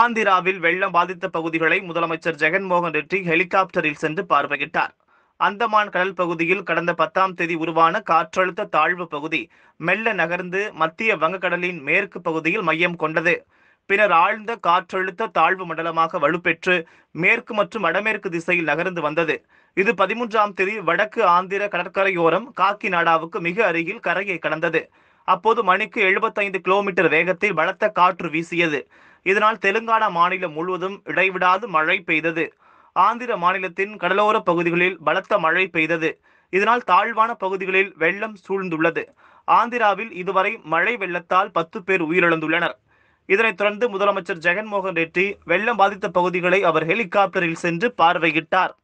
ஆந்திராவில் வெள்ளம் பாதித்த பகுதிகளை முதலமைச்சர் ஜெகன்மோகன் ரெட்டி ஹெலிகாப்டரில் சென்று பார்வையிட்டார் அந்தமான் கடல் பகுதியில் கடந்த பத்தாம் தேதி உருவான காற்றழுத்த தாழ்வு பகுதி மெல்ல நகர்ந்து மத்திய வங்கக்கடலின் மேற்கு பகுதியில் மையம் கொண்டது பின்னர் ஆழ்ந்த காற்றழுத்த தாழ்வு மண்டலமாக வலுப்பெற்று மேற்கு மற்றும் வடமேற்கு திசையில் நகர்ந்து வந்தது இது பதிமூன்றாம் தேதி வடக்கு ஆந்திர கடற்கரையோரம் காக்கிநாடாவுக்கு மிக அருகில் கரையை கடந்தது அப்போது மணிக்கு எழுபத்தைந்து கிலோமீட்டர் வேகத்தில் பலத்த காற்று வீசியது இதனால் தெலுங்கானா மாநிலம் முழுவதும் இடைவிடாது மழை பெய்தது ஆந்திர மாநிலத்தின் கடலோர பகுதிகளில் பலத்த மழை பெய்தது இதனால் தாழ்வான பகுதிகளில் வெள்ளம் சூழ்ந்துள்ளது ஆந்திராவில் இதுவரை மழை வெள்ளத்தால் பத்து பேர் உயிரிழந்துள்ளனர் இதனைத் தொடர்ந்து முதலமைச்சர் ஜெகன்மோகன் ரெட்டி வெள்ளம் பாதித்த பகுதிகளை அவர் ஹெலிகாப்டரில் சென்று பார்வையிட்டார்